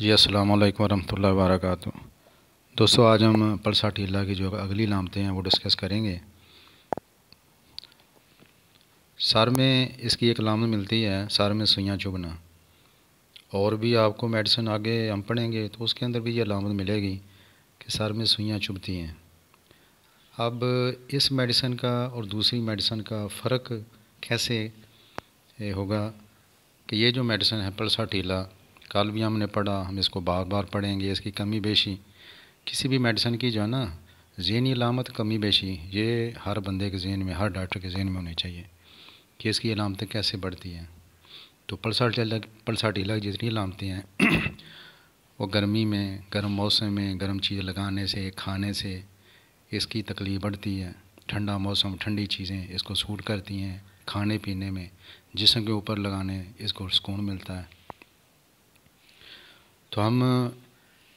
जी अस्सलाम वालेकुम वरहमतुल्लाहि वबरकatuh दोस्तों आज हम पलसा टीला की जो अगली लामतें हैं वो डिस्कस करेंगे सर में इसकी एक लामत मिलती है सर में सुइयाँ चुभना और भी आपको मेडिसिन आगे हम पढ़ेंगे तो उसके अंदर भी ये लामत मिलेगी कि सर में सुइयाँ चुभती हैं अब इस मेडिसिन का और दूसरी मेडिसिन का फ़र्क कैसे होगा कि ये जो मेडिसिन है पलसा टीला कल भी हमने पढ़ा हम इसको बार बार पढ़ेंगे इसकी कमी बेशी किसी भी मेडिसिन की जो है ना जहनी अलामत कमी बेशी ये हर बंदे के जहन में हर डॉक्टर के जहन में होनी चाहिए कि इसकी अलामतें कैसे बढ़ती हैं तो पलसाटी अलग पलसाटी अलग जितनी अलामतें हैं वो गर्मी में गर्म मौसम में गर्म चीज़ लगाने से खाने से इसकी तकलीफ बढ़ती है ठंडा मौसम ठंडी चीज़ें इसको सूट करती हैं खाने पीने में जिसम के ऊपर लगाने इसको सुकून मिलता है तो हम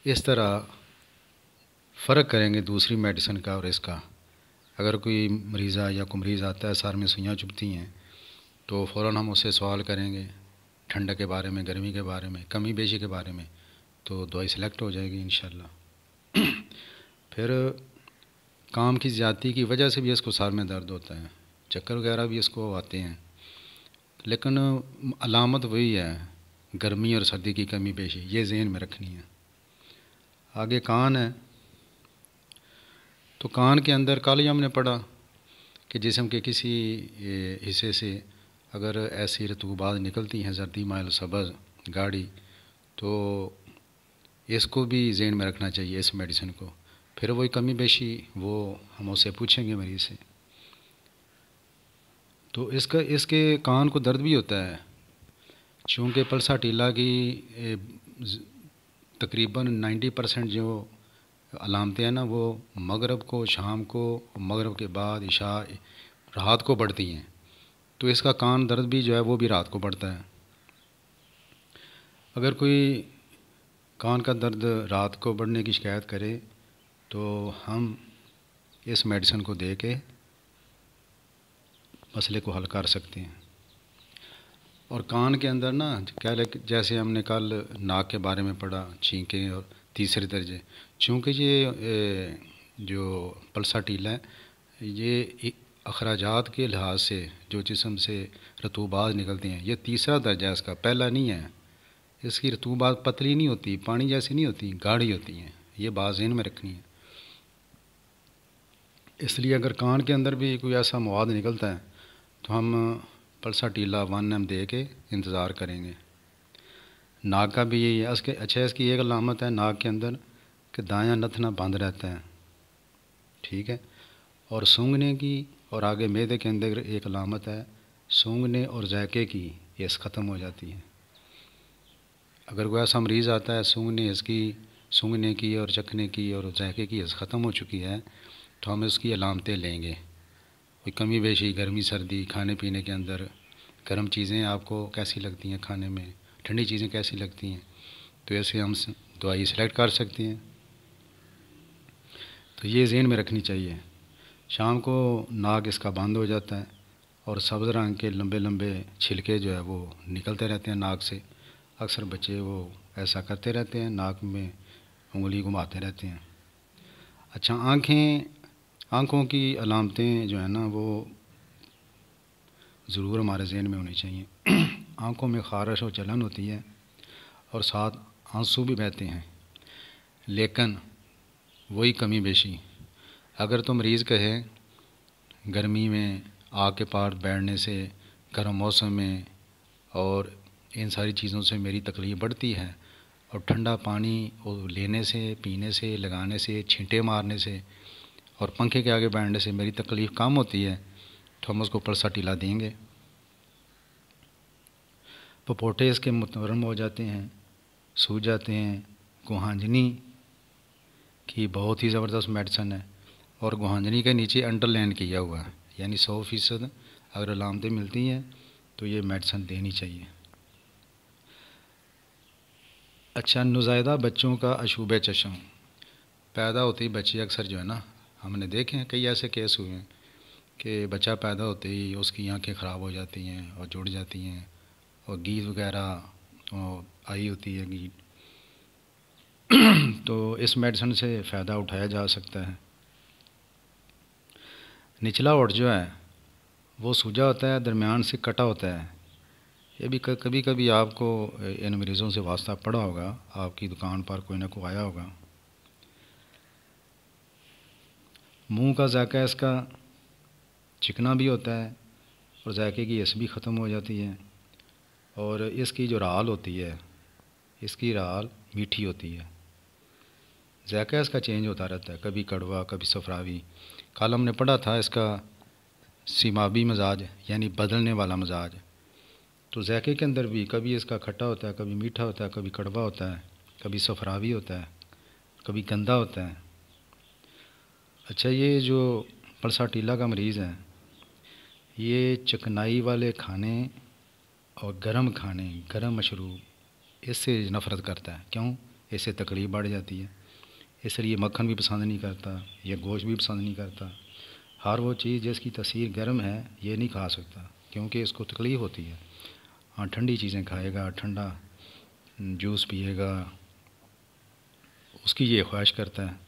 इस तरह फ़र्क करेंगे दूसरी मेडिसिन का और इसका अगर कोई मरीज़ा या कोई मरीज़ आता है सर में सुइयाँ चुभती हैं तो फ़ौर हम उससे सवाल करेंगे ठंड के बारे में गर्मी के बारे में कमी बेशी के बारे में तो दवाई सेलेक्ट हो जाएगी इन फिर काम की ज़्यादी की वजह से भी इसको सर में दर्द होता है चक्कर वगैरह भी इसको आते हैं लेकिन अलामत वही है गर्मी और सर्दी की कमी पेशी ये जहन में रखनी है आगे कान है तो कान के अंदर कल ही हमने पढ़ा कि जिसम के किसी हिस्से से अगर ऐसी रतूबात निकलती हैं सर्दी माइल सबज़ गाड़ी तो इसको भी जहन में रखना चाहिए इस मेडिसिन को फिर वही कमी बेशी वो हम उससे पूछेंगे मरीज़ से तो इसका इसके कान को दर्द भी होता है चूँकि पलसा टीला की तकरीबन 90 परसेंट जो अलामतें हैं ना वो मगरब को शाम को मगरब के बाद इशा रात को बढ़ती हैं तो इसका कान दर्द भी जो है वो भी रात को बढ़ता है अगर कोई कान का दर्द रात को बढ़ने की शिकायत करे तो हम इस मेडिसिन को दे के मसले को हल कर सकते हैं और कान के अंदर ना क्या जैसे हमने कल नाक के बारे में पढ़ा छींकें और तीसरे दर्जे चूँकि ये जो पलसा टीला है ये अखराज के लिहाज से जो जिसम से रतूबाज निकलते हैं ये तीसरा दर्जा इसका पहला नहीं है इसकी रतूबाज पतली नहीं होती पानी जैसी नहीं होती गाढ़ी होती हैं ये बात जहन में रखनी है इसलिए अगर कान के अंदर भी कोई ऐसा मवाद निकलता है तो हम पलसा टीला वन हम दे के इंतज़ार करेंगे नाक का भी यही है इसके अच्छा इसकी एक अलामत है नाक के अंदर कि दाया नथना बंद रहता है ठीक है और सूंघने की और आगे मैदे के अंदर एक अलामत है सूंघने और जायके की ये ख़त्म हो जाती है अगर कोई ऐसा मरीज़ आता है सूंघने इसकी सूंघने की और चखने की और जायके की ख़त्म हो चुकी है तो हम इसकी अलामतें लेंगे कोई कमी बेशी गर्मी सर्दी खाने पीने के अंदर गर्म चीज़ें आपको कैसी लगती हैं खाने में ठंडी चीज़ें कैसी लगती हैं तो ऐसे हम दवाई सेलेक्ट कर सकते हैं तो ये जेन में रखनी चाहिए शाम को नाक इसका बंद हो जाता है और सब्ज़ रंग के लंबे लंबे छिलके जो है वो निकलते रहते हैं नाक से अक्सर बच्चे वो ऐसा करते रहते हैं नाक में उंगली घुमाते रहते हैं अच्छा आँखें आँखों की अलामतें जो है ना वो ज़रूर हमारे जहन में होनी चाहिए आँखों में खारश और जलन होती है और साथ आंसू भी बहते हैं लेकिन वही कमी बेशी अगर तो मरीज़ कहे गर्मी में आग के पार बैठने से गर्म मौसम में और इन सारी चीज़ों से मेरी तकलीफ़ बढ़ती है और ठंडा पानी लेने से पीने से लगाने से छींटे मारने से और पंखे के आगे बैठने से मेरी तकलीफ़ कम होती है तो हम उसको ऊपर टीला देंगे पपोटे इसके मुतवरम हो जाते हैं सूझ जाते हैं गुहांजनी की बहुत ही ज़बरदस्त मेडिसन है और गुहांजनी के नीचे अंडरलाइन किया हुआ है यानी सौ फीसद अगर अलामतें मिलती हैं तो ये मेडिसन देनी चाहिए अच्छा नुजायदा बच्चों का अशूब चशम पैदा होते ही बच्चे अक्सर जो है ना हमने देखे हैं कई ऐसे केस हुए हैं कि बच्चा पैदा होते ही उसकी आंखें ख़राब हो जाती हैं और जुड़ जाती हैं और गीत वगैरह तो आई होती है गीत तो इस मेडिसिन से फ़ायदा उठाया जा सकता है निचला ओट जो है वो सूजा होता है दरमियान से कटा होता है ये भी कभी कभी आपको इन मरीज़ों से वास्ता पड़ा होगा आपकी दुकान पर कोई ना कोई आया होगा मुंह का जायका इसका चिकना भी होता है और जायके की यस भी ख़त्म हो जाती है और इसकी जो राल होती है इसकी राल मीठी होती है जायका इसका चेंज होता रहता है कभी कड़वा कभी सफरावी कल हमने पढ़ा था इसका सीमाबी मजाज यानी बदलने वाला मजाज तो जायके के अंदर भी कभी इसका खट्टा होता है कभी मीठा होता है कभी कड़वा होता है कभी सफरावी होता है कभी गंदा होता है अच्छा ये जो परसा टीला का मरीज़ है ये चकनाई वाले खाने और गर्म खाने गर्म मशरूब इससे नफ़रत करता है क्यों इससे तकलीफ़ बढ़ जाती है इसलिए मक्खन भी पसंद नहीं करता यह गोश्त भी पसंद नहीं करता हर वो चीज़ जिसकी तस्वीर गर्म है ये नहीं खा सकता क्योंकि इसको तकलीफ़ होती है हाँ ठंडी चीज़ें खाएगा ठंडा जूस पिएगा उसकी ये ख्वाहिश करता है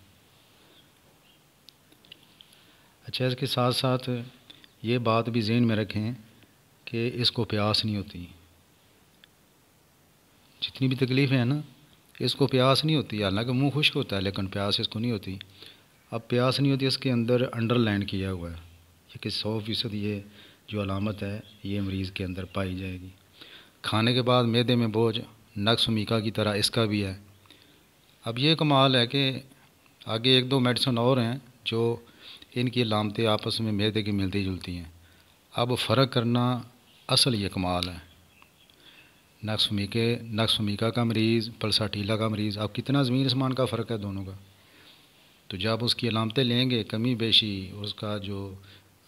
अच्छा इसके साथ साथ ये बात भी जहन में रखें कि इसको प्यास नहीं होती जितनी भी तकलीफ़ें हैं ना इसको प्यास नहीं होती हालांकि मुंह खुश्क होता है लेकिन प्यास इसको नहीं होती अब प्यास नहीं होती इसके अंदर अंडरलाइन किया हुआ है कि सौ फीसद ये जो अलामत है ये मरीज़ के अंदर पाई जाएगी खाने के बाद मैदे में बोझ नक्स मीका की तरह इसका भी है अब ये कमाल है कि आगे एक दो मेडिसन और हैं जो इनकी लामतें आपस में मेदे की मिलती जुलती हैं अब फ़र्क करना असल ये कमाल है नक्स फमीके नक्स फमीका का मरीज़ पलसाटीला का मरीज़ अब कितना ज़मीन आसमान का फ़र्क है दोनों का तो जब उसकी अलामतें लेंगे कमी बेशी उसका जो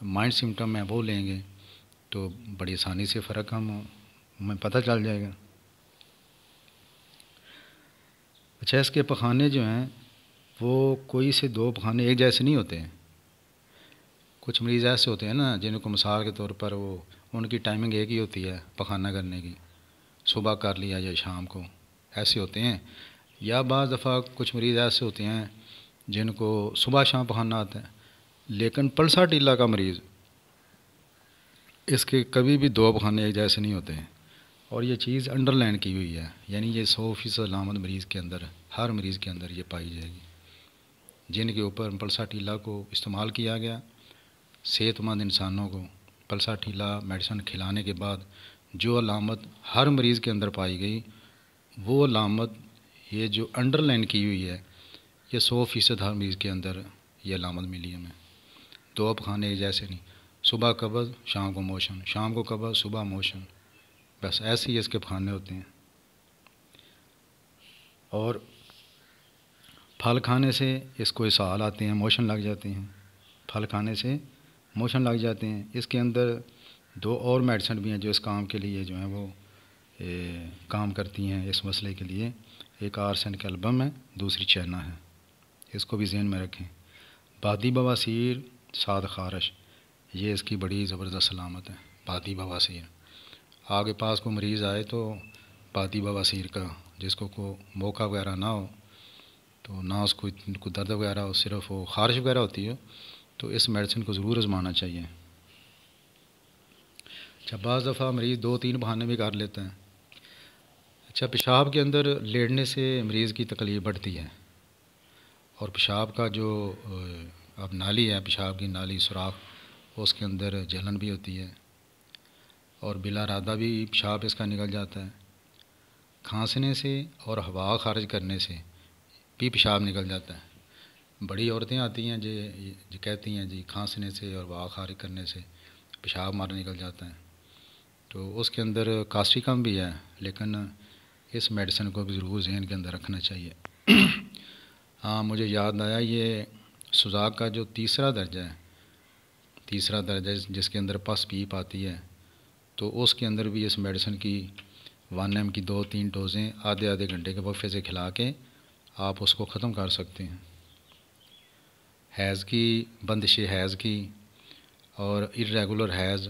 माइंड सिम्टम है वो लेंगे तो बड़ी आसानी से फ़र्क हम हमें पता चल जाएगा अच्छा इसके पखाने जो हैं वो कोई से दो पखाने एक जैसे नहीं होते हैं कुछ मरीज़ ऐसे होते हैं ना जिनको मिसाल के तौर पर वो उनकी टाइमिंग एक ही होती है पखाना करने की सुबह कर लिया या शाम को ऐसे होते हैं या बज़ दफ़ा कुछ मरीज़ ऐसे होते हैं जिनको सुबह शाम पखाना आता है लेकिन पलसा टीला का मरीज़ इसके कभी भी दो पखाने एक जैसे नहीं होते हैं और ये चीज़ अंडरलाइन की हुई है यानी ये सौ फीसद अलामत मरीज़ के अंदर हर मरीज़ के अंदर ये पाई जाएगी जिनके ऊपर पलसा टीला को इस्तेमाल किया गया सेहतमंद इंसानों को पलसा ठीला मेडिसन खिलाने के बाद जो अलामत हर मरीज़ के अंदर पाई गई वो अलामत ये जो अंडरलाइन की हुई है ये सौ फीसद हर मरीज़ के अंदर ये अलामत मिली हमें दो तो अब खाने जैसे नहीं सुबह कबज़ शाम को मोशन शाम को कबज़ सुबह मोशन बस ऐसे ही इसके खाने होते हैं और फल खाने से इसको इसाल आते हैं मोशन लग जाते हैं फल खाने से मोशन लग जाते हैं इसके अंदर दो और मेडिसन भी हैं जो इस काम के लिए जो हैं वो ए, काम करती हैं इस मसले के लिए एक आरसन के एल्बम है दूसरी चैना है इसको भी जहन में रखें बादी बवासीर साद खारश ये इसकी बड़ी ज़बरदस्त सलामत है बादी बवासीर आगे पास को मरीज़ आए तो बादी बवासीर का जिसको को मौका वगैरह ना हो तो ना उसको दर्द वगैरह हो सिर्फ वो खारिश वगैरह होती है हो, तो इस मेडिसिन को ज़रूर आजमाना चाहिए अच्छा बज़ दफ़ा मरीज़ दो तीन बहाने भी कर लेते हैं अच्छा पेशाब के अंदर लेटने से मरीज़ की तकलीफ़ बढ़ती है और पेशाब का जो अब नाली है पेशाब की नाली सुराख उसके अंदर जलन भी होती है और बिला रादा भी पेशाब इसका निकल जाता है खांसने से और हवा खारिज करने से भी पेशाब निकल जाता है बड़ी औरतें आती हैं जे जो कहती हैं जी खांसने से और वाह खारिक करने से पेशाब मार निकल जाता है तो उसके अंदर कास्टी कम भी है लेकिन इस मेडिसिन को भी ज़रूर जहन के अंदर रखना चाहिए हाँ मुझे याद आया ये सुजाक का जो तीसरा दर्जा है तीसरा दर्जा जिसके अंदर पस पीप आती है तो उसके अंदर भी इस मेडिसिन की वन एम की दो तीन डोजें आधे आधे घंटे के वक्फे से खिला के आप उसको ख़त्म कर सकते हैं हैज़ की बंदिश हैज़ की और इरेगुलर हैज़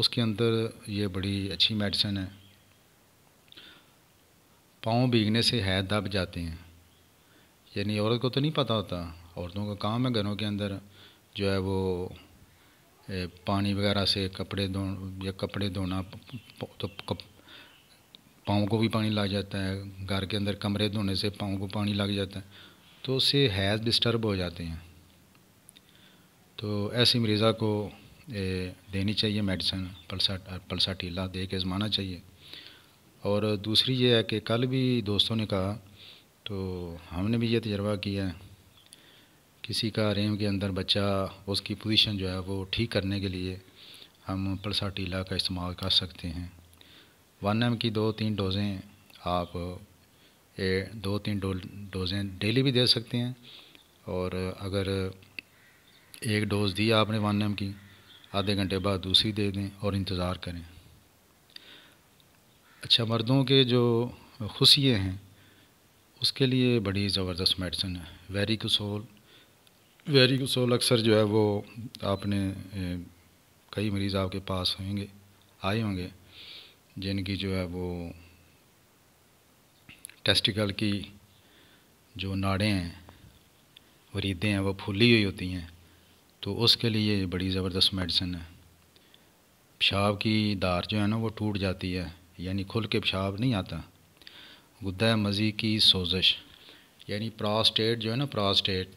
उसके अंदर ये बड़ी अच्छी मेडिसिन है पाँव भीगने से हैज़ दब जाते हैं यानी औरत को तो नहीं पता होता औरतों का काम है घरों के अंदर जो है वो पानी वगैरह से कपड़े धो या कपड़े धोना तो पाँव को भी पानी लग जाता है घर के अंदर कमरे धोने से पाँव को पानी लग जाता है तो उससे हैज़ डिस्टर्ब हो जाते हैं तो ऐसे मरीज़ा को देनी चाहिए मेडिसिन पलसा पलसा टीला दे के आजमाना चाहिए और दूसरी ये है कि कल भी दोस्तों ने कहा तो हमने भी ये तजर्बा किया है किसी का रेम के अंदर बच्चा उसकी पोजीशन जो है वो ठीक करने के लिए हम पलसा टीला का इस्तेमाल कर सकते हैं वन एम की दो तीन डोजें आप दो तीन डो डोजें डेली भी दे सकते हैं और अगर एक डोज़ दी आपने वन एम की आधे घंटे बाद दूसरी दे दें और इंतज़ार करें अच्छा मर्दों के जो खुशिये हैं उसके लिए बड़ी ज़बरदस्त मेडिसिन है वेरिकसोल वेरिकसोल अक्सर जो है वो आपने कई मरीज़ आपके पास होंगे आए होंगे जिनकी जो है वो टेस्टिकल की जो नाड़ें हैं वरीदें हैं वो फूली हुई होती हैं तो उसके लिए बड़ी ज़बरदस्त मेडिसिन है पेशाब की दार जो है ना वो टूट जाती है यानी खुल के पेशाब नहीं आता गुद्दा मज़ी की सोजिश यानी प्रास्टेट जो है ना प्रास्टेट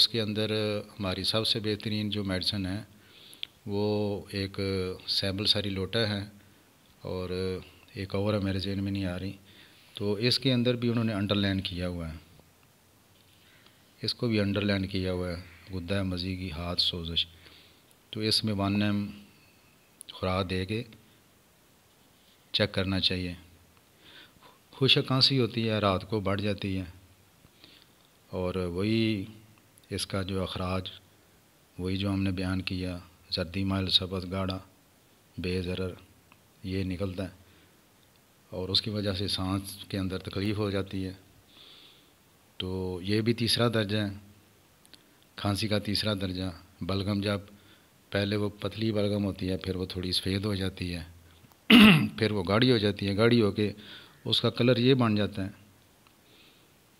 उसके अंदर हमारी सबसे बेहतरीन जो मेडिसिन है वो एक सैम्बल सारी लोटा है और एक और मेरे जेन में नहीं आ रही तो इसके अंदर भी उन्होंने अंडरलाइन किया हुआ है इसको भी अंडरलाइन किया हुआ है गुद्दा मजी की हाथ सोजश तो इसमें वन एम खुराक दे के चेक करना चाहिए खुशक खांसी होती है रात को बढ़ जाती है और वही इसका जो अखराज वही जो हमने बयान किया जर्दी माइल सबज गाढ़ा बेज़र ये निकलता है और उसकी वजह से सांस के अंदर तकलीफ़ हो जाती है तो ये भी तीसरा दर्जा है खांसी का तीसरा दर्जा बलगम जब पहले वो पतली बलगम होती है फिर वो थोड़ी सफ़ेद हो जाती है फिर वो गाढ़ी हो जाती है गाढ़ी होके उसका कलर ये बन जाता है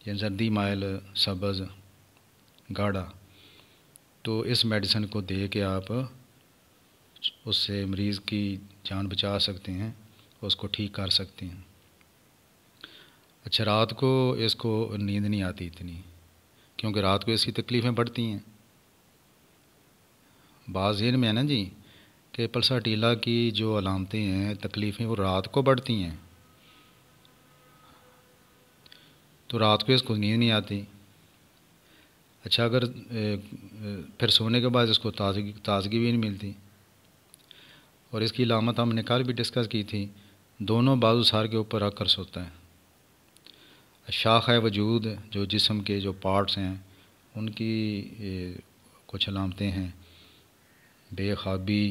या सर्दी मायल सब्ज़ गाढ़ा तो इस मेडिसिन को दे के आप उससे मरीज़ की जान बचा सकते हैं उसको ठीक कर सकते हैं अच्छा रात को इसको नींद नहीं आती इतनी क्योंकि रात को इसकी तकलीफ़ें बढ़ती हैं बात जहन में है ना जी कि टीला की जो अलामतें हैं तकलीफ़ें वो रात को बढ़ती हैं तो रात को इसको नींद नहीं आती अच्छा अगर फिर सोने के बाद इसको ताजगी ताजगी भी नहीं मिलती और इसकी अलामत हम निकाल भी डिस्कस की थी दोनों बाजूसार के ऊपर रख कर सोते हैं शाख है वजूद जो जिसम के जो पार्ट्स हैं उनकी कुछ अलामतें हैं बेखाबी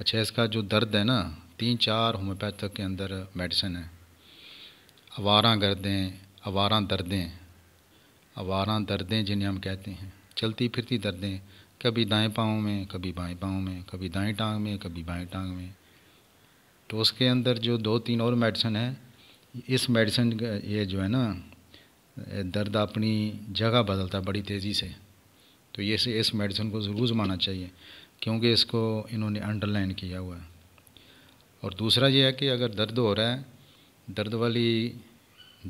अच्छा इसका जो दर्द है ना तीन चार होम्योपैथिक के अंदर मेडिसिन है अवारा गर्दें अवारा दर्दें अवारा दर्दें जिन्हें हम कहते हैं चलती फिरती दर्दें कभी दाएं पाँव में कभी बाएं पाँव में कभी दाएं टांग में कभी बाएं टांग में तो उसके अंदर जो दो तीन और मेडिसिन है इस मेडिसिन ये जो है ना दर्द अपनी जगह बदलता बड़ी तेज़ी से तो ये से इस मेडिसिन को ज़रूर माना चाहिए क्योंकि इसको इन्होंने अंडरलाइन किया हुआ है और दूसरा ये है कि अगर दर्द हो रहा है दर्द वाली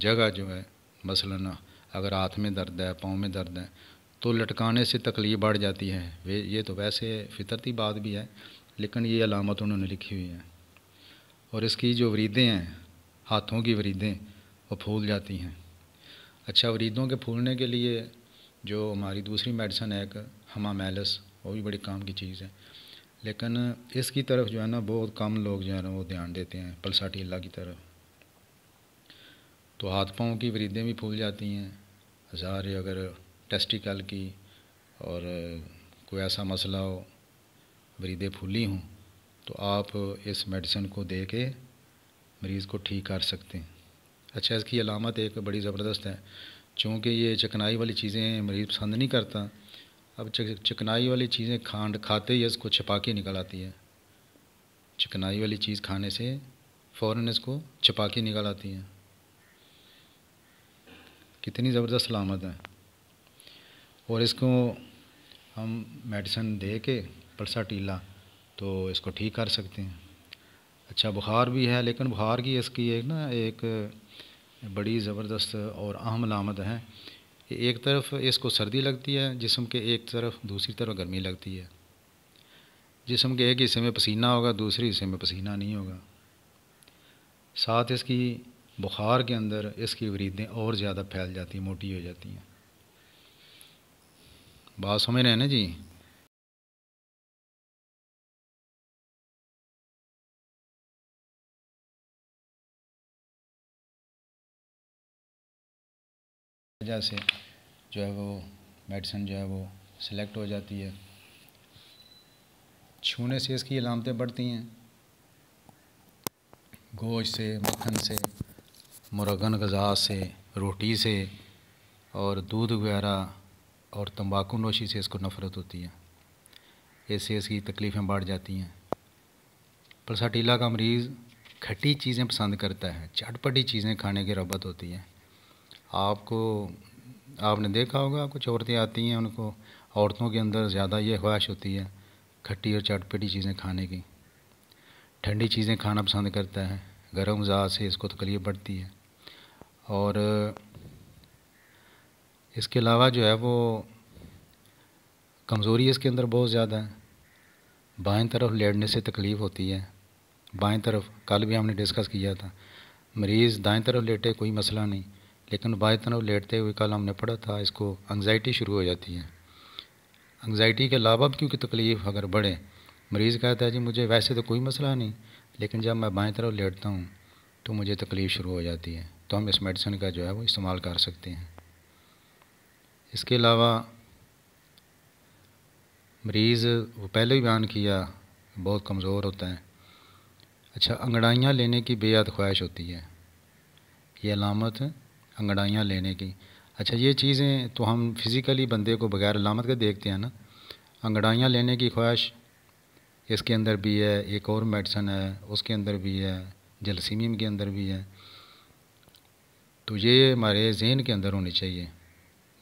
जगह जो है मसलन अगर हाथ में दर्द है पाँव में दर्द है तो लटकाने से तकलीफ बढ़ जाती है वे ये तो वैसे फितरती बात भी है लेकिन ये अलामत उन्होंने लिखी हुई है और इसकी जो वरीदें हैं हाथों की वरीदें वो फूल जाती हैं अच्छा वरीदों के फूलने के लिए जो हमारी दूसरी मेडिसन है एक हमामेलस वो भी बड़ी काम की चीज़ है लेकिन इसकी तरफ जो है ना बहुत कम लोग जो है ना वो ध्यान देते हैं पलसाटीला की तरफ तो हाथ पाँव की वरीदें भी फूल जाती हैं हजार अगर टेस्टिकल की और कोई ऐसा मसला हो वरीदें फूली हों तो आप इस मेडिसिन को दे के मरीज़ को ठीक कर सकते हैं अच्छा इसकी अलामत एक बड़ी ज़बरदस्त है चूँकि ये चिकनाई वाली चीज़ें मरीज़ पसंद नहीं करता अब चिकनाई वाली चीज़ें खांड खाते ही इसको छिपा के निकल आती है चिकनाई वाली चीज़ खाने से फ़ौर इसको छिपा के निकल आती है कितनी ज़बरदस्त सलामत है और इसको हम मेडिसन दे के पलसा टीला तो इसको ठीक कर सकते हैं अच्छा बुखार भी है लेकिन बुखार की इसकी एक ना एक बड़ी ज़बरदस्त और अहम लामत है कि एक तरफ इसको सर्दी लगती है जिसम के एक तरफ दूसरी तरफ गर्मी लगती है जिसम के एक हिस्से में पसीना होगा दूसरे हिस्से में पसीना नहीं होगा साथ इसकी बुखार के अंदर इसकी वरीदें और ज़्यादा फैल जाती हैं मोटी हो जाती हैं बात समझ रहे हैं ना जी वजह से जो है वो मेडिसिन जो है वो सिलेक्ट हो जाती है छूने से इसकी अलामतें बढ़ती हैं गोश से मक्खन से मुरगन गजा से रोटी से और दूध वगैरह और तंबाकू नोशी से इसको नफ़रत होती है इससे इसकी तकलीफ़ें बढ़ जाती हैं पलसाटीला का मरीज़ खट्टी चीज़ें पसंद करता है चटपटी चीज़ें खाने की रबत होती है आपको आपने देखा होगा कुछ औरतें आती हैं उनको औरतों के अंदर ज़्यादा ये ख्वाहिश होती है खट्टी और चटपटी चीज़ें खाने की ठंडी चीज़ें खाना पसंद करता है गर्म ज़ात से इसको तकलीफ बढ़ती है और इसके अलावा जो है वो कमज़ोरी इसके अंदर बहुत ज़्यादा है बाएं तरफ लेटने से तकलीफ़ होती है बाएं तरफ कल भी हमने डिस्कस किया था मरीज़ दाएं तरफ लेटे कोई मसला नहीं लेकिन बाय तरफ लेटते हुए कल हमने पढ़ा था इसको अंगजाइटी शुरू हो जाती है एंगजाइटी के अलावा भी क्योंकि तकलीफ़ अगर बढ़े मरीज़ कहता है जी मुझे वैसे तो कोई मसला नहीं लेकिन जब मैं बाएँ तरफ लेटता हूँ तो मुझे तकलीफ़ शुरू हो जाती है तो हम इस मेडिसिन का जो है वो इस्तेमाल कर सकते हैं इसके अलावा मरीज़ वो पहले ही बयान किया बहुत कमज़ोर होता है अच्छा अंगड़ाइयाँ लेने की बेहद ख्वाहिश होती है ये अलामत अंगड़ाइयाँ लेने की अच्छा ये चीज़ें तो हम फिज़िकली बंदे को बग़ैर अलामत के देखते हैं ना अंगड़ाइयाँ लेने की ख्वाहिश इसके अंदर भी है एक और मेडिसन है उसके अंदर भी है जलसीमियम के अंदर भी है तो ये हमारे जहन के अंदर होनी चाहिए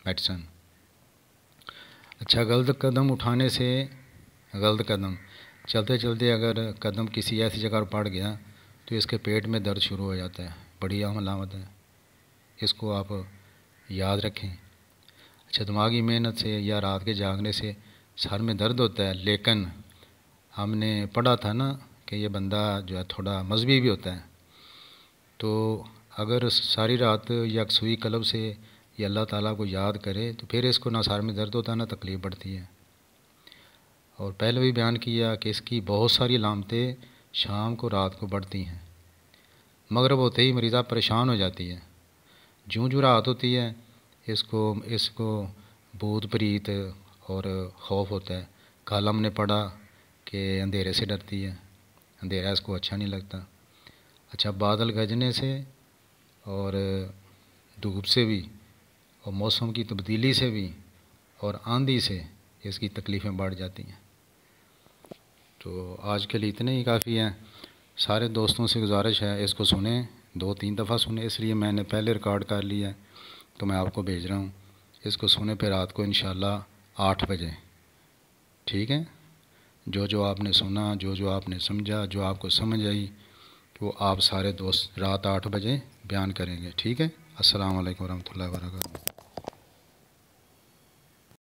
मेडिसन अच्छा गलत कदम उठाने से गलत कदम चलते चलते अगर कदम किसी ऐसी जगह पर पड़ गया तो इसके पेट में दर्द शुरू हो जाता है बड़ी अहम अलामत है इसको आप याद रखें अच्छा दिमागी मेहनत से या रात के जागने से सर में दर्द होता है लेकिन हमने पढ़ा था ना कि ये बंदा जो है थोड़ा मजहबी भी होता है तो अगर सारी रात यकसुई कलब से ये अल्लाह ताला को याद करे तो फिर इसको ना सर में दर्द होता है ना तकलीफ़ बढ़ती है और पहले भी बयान किया कि इसकी बहुत सारी लामतें शाम को रात को बढ़ती हैं मगरब होते ही मरीज़ा परेशान हो जाती है ज्यों ज्यों रात होती है इसको इसको भूत प्रीत और खौफ होता है कल हमने पढ़ा कि अंधेरे से डरती है अंधेरा इसको अच्छा नहीं लगता अच्छा बादल गजने से और धूप से भी और मौसम की तब्दीली से भी और आंधी से इसकी तकलीफ़ें बढ़ जाती हैं तो आज के लिए इतने ही काफ़ी हैं सारे दोस्तों से गुजारिश है इसको सुने दो तीन दफ़ा सुने इसलिए मैंने पहले रिकॉर्ड कर लिया है तो मैं आपको भेज रहा हूँ इसको सुने पे रात को इन आठ बजे ठीक है जो जो आपने सुना जो जो आपने समझा जो आपको समझ आई वो आप सारे दोस्त रात आठ बजे बयान करेंगे ठीक है असलकम वरह वरहमतुल्लाहि